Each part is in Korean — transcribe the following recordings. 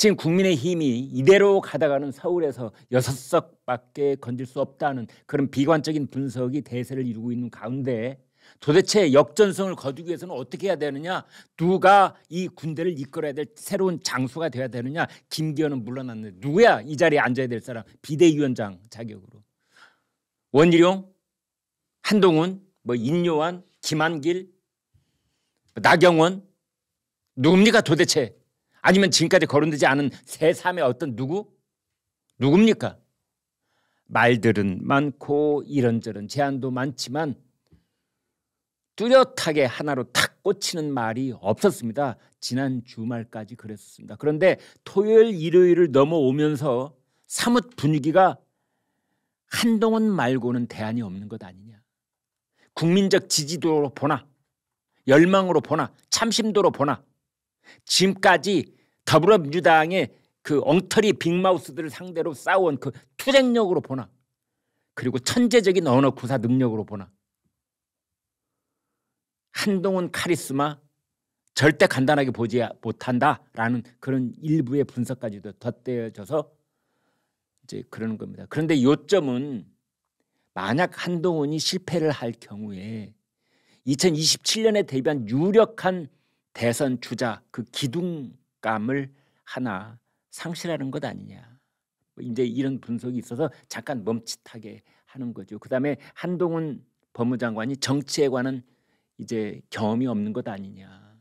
지금 국민의힘이 이대로 가다가는 서울에서 여섯 석밖에 건질 수 없다는 그런 비관적인 분석이 대세를 이루고 있는 가운데 도대체 역전성을 거두기 위해서는 어떻게 해야 되느냐 누가 이 군대를 이끌어야 될 새로운 장수가 돼야 되느냐 김기현은 물러났는데 누구야 이 자리에 앉아야 될 사람 비대위원장 자격으로 원희룡 한동훈 뭐 인요한 김한길 뭐 나경원 누굽니까 도대체 아니면 지금까지 거론되지 않은 새삼의 어떤 누구? 누굽니까? 말들은 많고 이런저런 제안도 많지만 뚜렷하게 하나로 탁 꽂히는 말이 없었습니다. 지난 주말까지 그랬습니다. 그런데 토요일 일요일을 넘어오면서 사뭇 분위기가 한동훈 말고는 대안이 없는 것 아니냐. 국민적 지지도로 보나 열망으로 보나 참심도로 보나 지금까지 더불어민주당의 그 엉터리 빅마우스들을 상대로 싸운 그 투쟁력으로 보나 그리고 천재적인 언어 구사 능력으로 보나 한동훈 카리스마 절대 간단하게 보지 못한다라는 그런 일부의 분석까지도 덧대어져서 이제 그러는 겁니다. 그런데 요점은 만약 한동훈이 실패를 할 경우에 2027년에 대비한 유력한 대선 주자 그 기둥감을 하나 상실하는 것 아니냐. 뭐 이제 이런 분석이 있어서 잠깐 멈칫하게 하는 거죠. 그다음에 한동훈 법무장관이 정치에 관한 이제 경험이 없는 것 아니냐.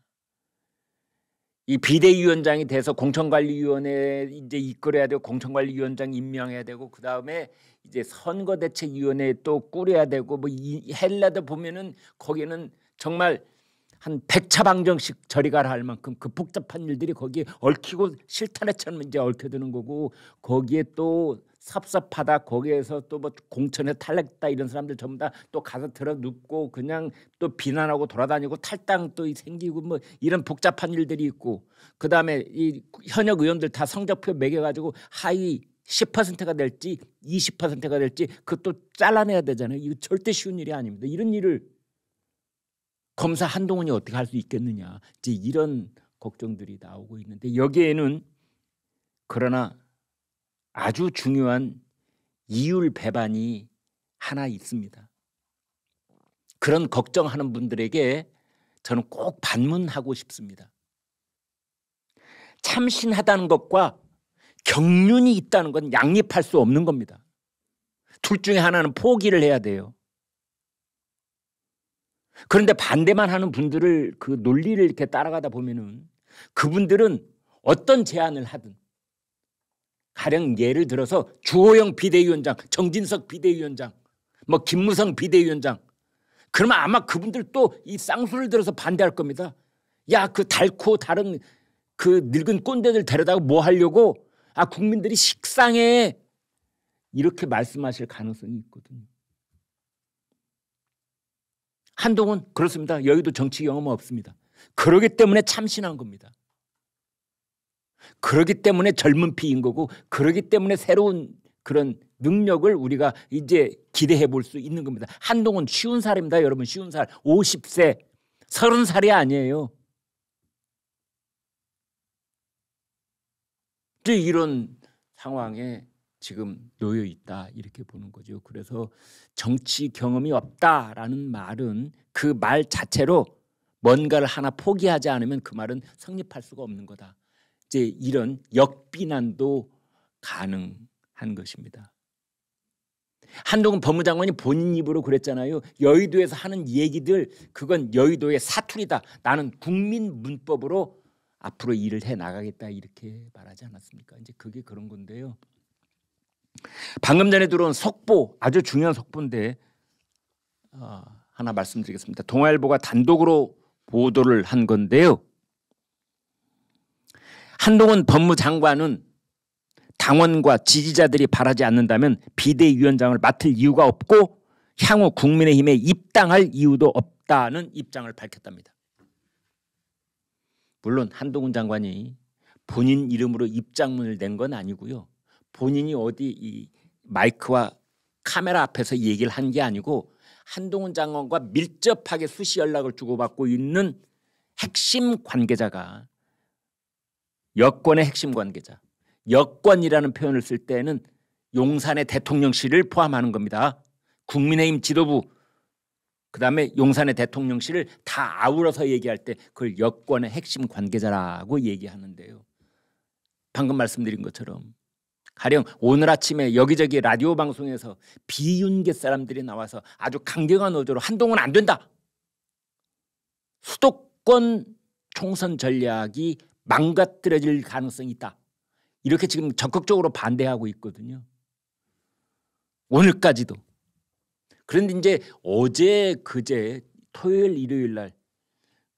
이 비대위원장이 돼서 공천관리위원회 이제 이끌어야 되고 공천관리위원장 임명해야 되고 그 다음에 이제 선거대책위원회 또 꾸려야 되고 뭐이 헬라도 보면은 거기는 정말 한 100차 방정식 저리 가라 할 만큼 그 복잡한 일들이 거기에 얽히고 실탄에처는 이제 얽혀드는 거고 거기에 또섭섭하다 거기에서 또 뭐 공천에 탈락했다 이런 사람들 전부 다 또 가서 들어 눕고 그냥 또 비난하고 돌아다니고 탈당 또 생기고 뭐 이런 복잡한 일들이 있고 그다음에 이 현역 의원들 다 성적표 매겨 가지고 하위 10%가 될지 20%가 될지 그것도 잘라내야 되잖아요. 이거 절대 쉬운 일이 아닙니다. 이런 일을 검사 한동훈이 어떻게 할 수 있겠느냐 이제 이런 걱정들이 나오고 있는데 여기에는 그러나 아주 중요한 이율 배반이 하나 있습니다. 그런 걱정하는 분들에게 저는 꼭 반문하고 싶습니다. 참신하다는 것과 경륜이 있다는 건 양립할 수 없는 겁니다. 둘 중에 하나는 포기를 해야 돼요. 그런데 반대만 하는 분들을 그 논리를 이렇게 따라가다 보면은 그분들은 어떤 제안을 하든 가령 예를 들어서 주호영 비대위원장, 정진석 비대위원장, 뭐 김무성 비대위원장 그러면 아마 그분들 또 이 쌍수를 들어서 반대할 겁니다. 야, 그 달코 다른 그 늙은 꼰대들 데려다가 뭐 하려고? 아, 국민들이 식상해. 이렇게 말씀하실 가능성이 있거든요. 한동훈 그렇습니다. 여의도 정치 경험은 없습니다. 그러기 때문에 참신한 겁니다. 그러기 때문에 젊은 피인 거고 그러기 때문에 새로운 그런 능력을 우리가 이제 기대해 볼 수 있는 겁니다. 한동훈 쉬운 살입니다. 여러분 쉬운 살 50세 30살이 아니에요. 이런 상황에 지금 놓여 있다 이렇게 보는 거죠. 그래서 정치 경험이 없다라는 말은 그 말 자체로 뭔가를 하나 포기하지 않으면 그 말은 성립할 수가 없는 거다. 이제 이런 역비난도 가능한 것입니다. 한동훈 법무장관이 본인 입으로 그랬잖아요. 여의도에서 하는 얘기들 그건 여의도의 사투리다. 나는 국민 문법으로 앞으로 일을 해 나가겠다 이렇게 말하지 않았습니까? 이제 그게 그런 건데요. 방금 전에 들어온 속보 아주 중요한 속보인데 어, 하나 말씀드리겠습니다. 동아일보가 단독으로 보도를 한 건데요. 한동훈 법무장관은 당원과 지지자들이 바라지 않는다면 비대위원장을 맡을 이유가 없고 향후 국민의힘에 입당할 이유도 없다는 입장을 밝혔답니다. 물론 한동훈 장관이 본인 이름으로 입장문을 낸 건 아니고요. 본인이 어디 이 마이크와 카메라 앞에서 얘기를 한 게 아니고 한동훈 장관과 밀접하게 수시 연락을 주고받고 있는 핵심 관계자가 여권의 핵심 관계자 여권이라는 표현을 쓸 때에는 용산의 대통령실을 포함하는 겁니다. 국민의힘 지도부 그다음에 용산의 대통령실을 다아울러서 얘기할 때 그걸 여권의 핵심 관계자라고 얘기하는데요. 방금 말씀드린 것처럼 가령 오늘 아침에 여기저기 라디오 방송에서 비윤계 사람들이 나와서 아주 강경한 어조로 한동훈 안 된다. 수도권 총선 전략이 망가뜨려질 가능성이 있다. 이렇게 지금 적극적으로 반대하고 있거든요. 오늘까지도. 그런데 이제 어제 그제 토요일 일요일 날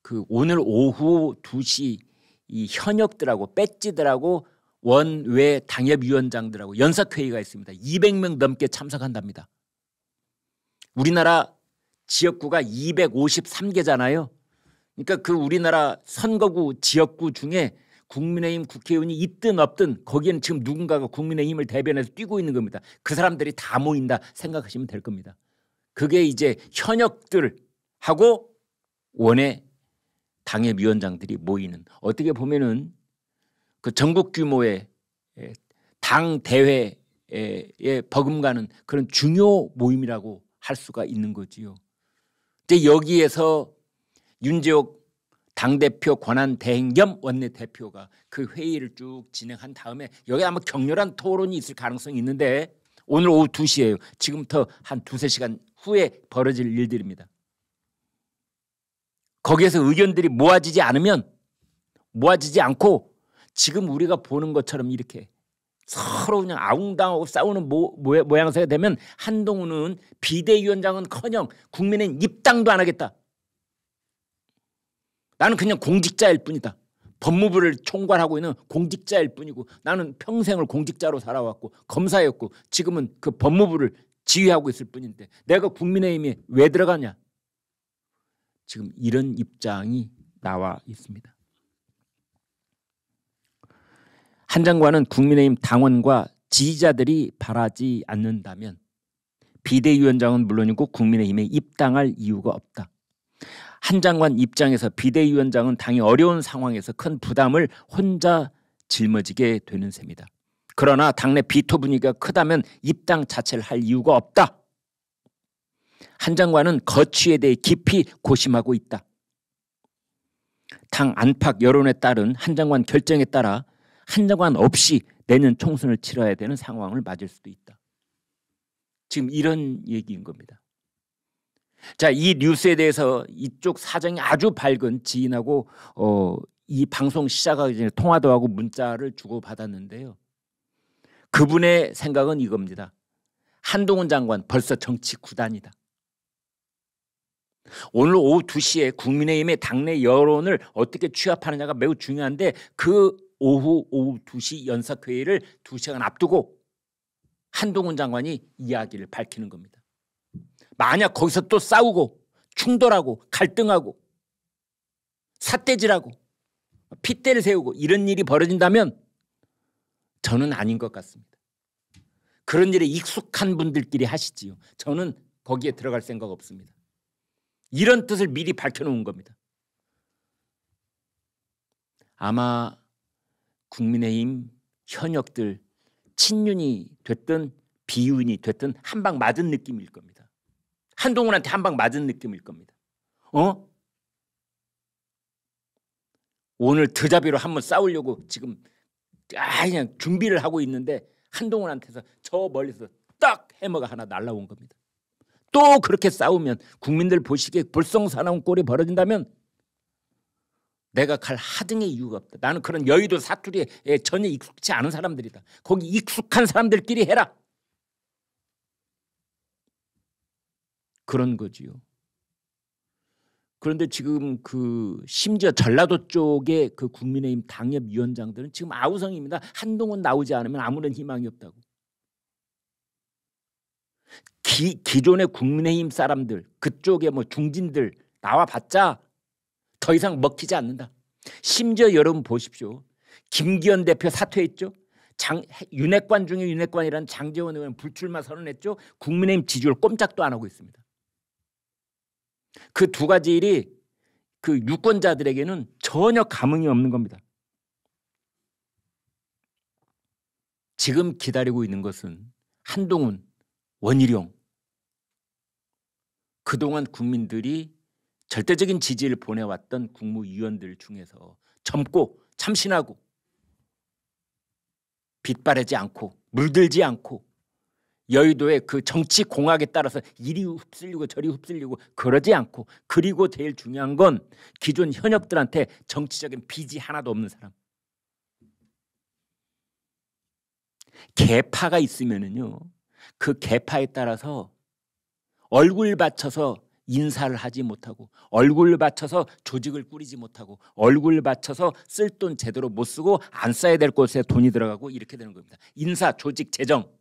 그 오늘 오후 2시 이 현역들하고 배지들하고 원외 당협위원장들하고 연석회의가 있습니다. 200명 넘게 참석한답니다. 우리나라 지역구가 253개잖아요. 그러니까 그 우리나라 선거구 지역구 중에 국민의힘 국회의원이 있든 없든 거기에는 지금 누군가가 국민의힘을 대변해서 뛰고 있는 겁니다. 그 사람들이 다 모인다 생각하시면 될 겁니다. 그게 이제 현역들하고 원외 당협위원장들이 모이는 어떻게 보면은 그 전국 규모의 예, 당 대회에 버금가는 그런 중요 모임이라고 할 수가 있는 거지요. 이제 여기에서 윤재옥 당대표 권한 대행 겸 원내대표가 그 회의를 쭉 진행한 다음에 여기 아마 격렬한 토론이 있을 가능성이 있는데 오늘 오후 2시에요 지금부터 한 두세 시간 후에 벌어질 일들입니다. 거기에서 의견들이 모아지지 않으면 모아지지 않고 지금 우리가 보는 것처럼 이렇게 서로 그냥 아웅당하고 싸우는 모, 모, 양새가 되면 한동훈은 비대위원장은커녕 국민은 입당도 안 하겠다. 나는 그냥 공직자일 뿐이다. 법무부를 총괄하고 있는 공직자일 뿐이고 나는 평생을 공직자로 살아왔고 검사였고 지금은 그 법무부를 지휘하고 있을 뿐인데 내가 국민의힘에 왜 들어가냐? 지금 이런 입장이 나와 있습니다. 한 장관은 국민의힘 당원과 지지자들이 바라지 않는다면 비대위원장은 물론이고 국민의힘에 입당할 이유가 없다. 한 장관 입장에서 비대위원장은 당이 어려운 상황에서 큰 부담을 혼자 짊어지게 되는 셈이다. 그러나 당내 비토 분위기가 크다면 입당 자체를 할 이유가 없다. 한 장관은 거취에 대해 깊이 고심하고 있다. 당 안팎 여론에 따른 한 장관 결정에 따라 한정관 없이 내년 총선을 치러야 되는 상황을 맞을 수도 있다. 지금 이런 얘기인 겁니다. 자, 이 뉴스에 대해서 이쪽 사정이 아주 밝은 지인하고 어, 이 방송 시작하기 전에 통화도 하고 문자를 주고 받았는데요. 그분의 생각은 이겁니다. 한동훈 장관 벌써 정치 구단이다. 오늘 오후 2시에 국민의힘의 당내 여론을 어떻게 취합하느냐가 매우 중요한데 그 오후 오후 2시 연석회의를 2시간 앞두고 한동훈 장관이 이야기를 밝히는 겁니다. 만약 거기서 또 싸우고 충돌하고 갈등하고 삿대질하고 핏대를 세우고 이런 일이 벌어진다면 저는 아닌 것 같습니다. 그런 일에 익숙한 분들끼리 하시지요. 저는 거기에 들어갈 생각 없습니다. 이런 뜻을 미리 밝혀놓은 겁니다. 아마 국민의힘 현역들 친윤이 됐든 비윤이 됐든 한방 맞은 느낌일 겁니다. 한동훈한테 한방 맞은 느낌일 겁니다. 어? 오늘 드자비로 한번 싸우려고 지금 아 그냥 준비를 하고 있는데 한동훈한테서 저 멀리서 딱 해머가 하나 날라온 겁니다. 또 그렇게 싸우면 국민들 보시기에 불성사나운 꼴이 벌어진다면 내가 갈 하등의 이유가 없다. 나는 그런 여의도 사투리에 전혀 익숙치 않은 사람들이다. 거기 익숙한 사람들끼리 해라. 그런 거지요. 그런데 지금 그 심지어 전라도 쪽의 그 국민의힘 당협 위원장들은 지금 아우성입니다. 한동훈 나오지 않으면 아무런 희망이 없다고. 기, 기존의 국민의힘 사람들 그쪽에 뭐 중진들 나와봤자 더 이상 먹히지 않는다. 심지어 여러분 보십시오. 김기현 대표 사퇴했죠. 장, 윤핵관 중에 윤핵관이라는 장재원 의원 불출마 선언했죠. 국민의힘 지지율 꼼짝도 안 하고 있습니다. 그 두 가지 일이 그 유권자들에게는 전혀 감흥이 없는 겁니다. 지금 기다리고 있는 것은 한동훈, 원희룡 그동안 국민들이 절대적인 지지를 보내왔던 국무위원들 중에서 젊고 참신하고 빛바래지 않고 물들지 않고 여의도의 그 정치 공학에 따라서 이리 흡슬리고 저리 흡슬리고 그러지 않고 그리고 제일 중요한 건 기존 현역들한테 정치적인 빚이 하나도 없는 사람 개파가 있으면은요 그 개파에 따라서 얼굴 받쳐서 인사를 하지 못하고 얼굴 바쳐서 조직을 꾸리지 못하고 얼굴 바쳐서 쓸 돈 제대로 못 쓰고 안 써야 될 곳에 돈이 들어가고 이렇게 되는 겁니다. 인사, 조직, 재정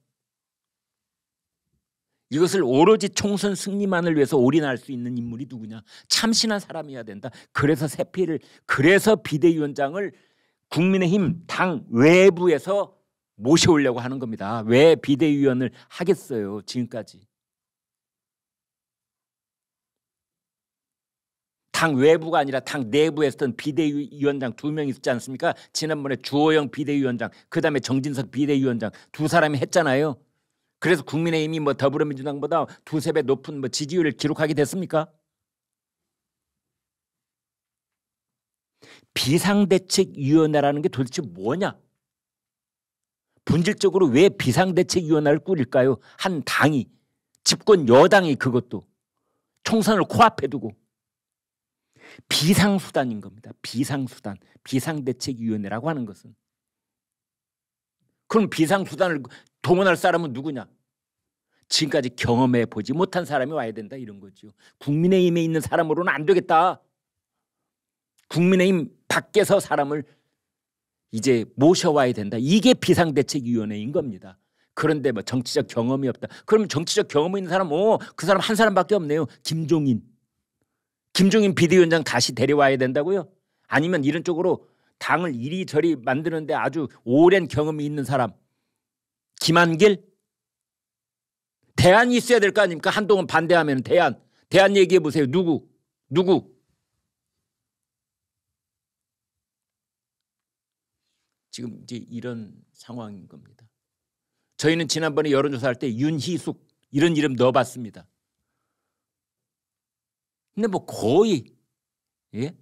이것을 오로지 총선 승리만을 위해서 올인할 수 있는 인물이 누구냐 참신한 사람이어야 된다. 그래서 세피를 그래서 비대위원장을 국민의힘 당 외부에서 모셔오려고 하는 겁니다. 왜 비대위원을 하겠어요 지금까지. 당 외부가 아니라 당 내부에서 던 비대위원장 두명 있지 않습니까? 지난번에 주호영 비대위원장, 그다음에 정진석 비대위원장 두 사람이 했잖아요. 그래서 국민의힘이 뭐 더불어민주당보다 두세 배 높은 뭐 지지율을 기록하게 됐습니까? 비상대책위원회라는 게 도대체 뭐냐? 본질적으로 왜 비상대책위원회를 꾸릴까요? 한 당이 집권 여당이 그것도 총선을 코앞에 두고 비상수단인 겁니다. 비상수단, 비상대책위원회라고 하는 것은. 그럼 비상수단을 동원할 사람은 누구냐? 지금까지 경험해 보지 못한 사람이 와야 된다 이런 거죠. 국민의힘에 있는 사람으로는 안 되겠다. 국민의힘 밖에서 사람을 이제 모셔와야 된다. 이게 비상대책위원회인 겁니다. 그런데 뭐 정치적 경험이 없다. 그러면 정치적 경험이 있는 사람, 어, 그 사람 한 사람밖에 없네요. 김종인. 김종인 비대위원장 다시 데려와야 된다고요? 아니면 이런 쪽으로 당을 이리저리 만드는데 아주 오랜 경험이 있는 사람 김한길 대안이 있어야 될 거 아닙니까? 한동안 반대하면 대안 대안 얘기해 보세요. 누구 누구 지금 이제 이런 상황인 겁니다. 저희는 지난번에 여론조사할 때 윤희숙 이런 이름 넣어봤습니다. 근데 뭐 거의 예?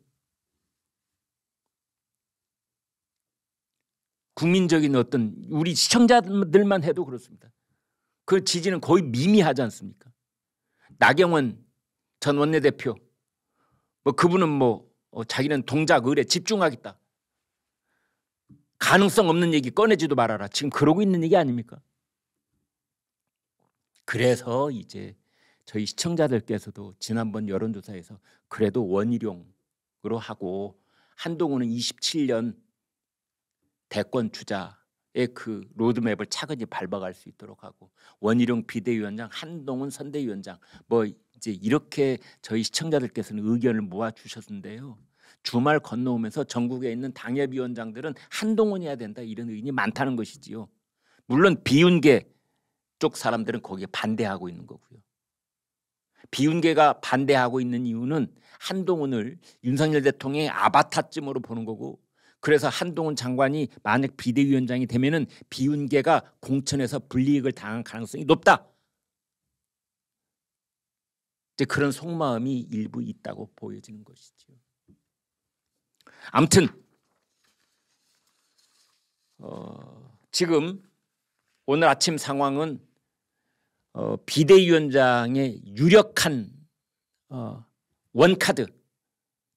국민적인 어떤 우리 시청자들만 해도 그렇습니다. 그 지지는 거의 미미하지 않습니까? 나경원 전 원내대표 뭐 그분은 뭐 어, 자기는 동작 을에 집중하겠다. 가능성 없는 얘기 꺼내지도 말아라. 지금 그러고 있는 얘기 아닙니까? 그래서 이제 저희 시청자들께서도 지난번 여론조사에서 그래도 원희룡으로 하고 한동훈은 27년 대권 주자의 그 로드맵을 차근히 밟아갈 수 있도록 하고 원희룡 비대위원장, 한동훈 선대위원장 뭐 이제 이렇게 저희 시청자들께서는 의견을 모아 주셨는데요. 주말 건너오면서 전국에 있는 당협위원장들은 한동훈이어야 된다 이런 의견이 많다는 것이지요. 물론 비운계 쪽 사람들은 거기에 반대하고 있는 거고요. 비운계가 반대하고 있는 이유는 한동훈을 윤석열 대통령의 아바타쯤으로 보는 거고 그래서 한동훈 장관이 만약 비대위원장이 되면은 비운계가 공천에서 불이익을 당한 가능성이 높다. 이제 그런 속마음이 일부 있다고 보여지는 것이지요. 아무튼 어, 지금 오늘 아침 상황은 어, 비대위원장의 유력한 어, 원카드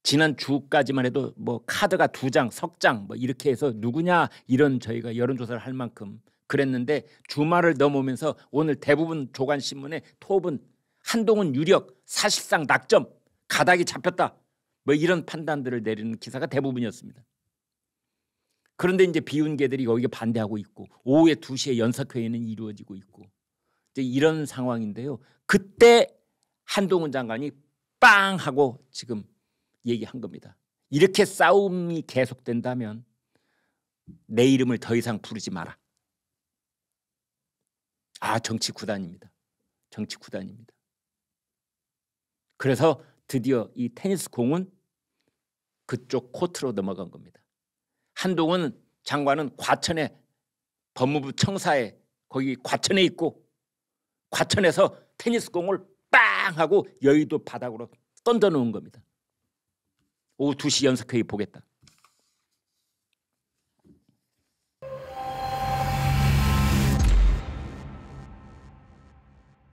지난 주까지만 해도 뭐 카드가 두 장, 석장뭐 이렇게 해서 누구냐 이런 저희가 여론조사를 할 만큼 그랬는데 주말을 넘으면서 오늘 대부분 조간신문에 톱은 한동훈 유력 사실상 낙점 가닥이 잡혔다 뭐 이런 판단들을 내리는 기사가 대부분이었습니다. 그런데 이제 비운계들이거기에 반대하고 있고 오후에 2시에 연석회의는 이루어지고 있고 이제 이런 상황인데요. 그때 한동훈 장관이 빵 하고 지금 얘기한 겁니다. 이렇게 싸움이 계속된다면 내 이름을 더 이상 부르지 마라. 아 정치 구단입니다. 정치 구단입니다. 그래서 드디어 이 테니스 공은 그쪽 코트로 넘어간 겁니다. 한동훈 장관은 과천에 법무부 청사에 거기 과천에 있고 과천에서 테니스 공을 빵 하고 여의도 바닥으로 던져 놓은 겁니다. 오후 2시 연석회의 보겠다.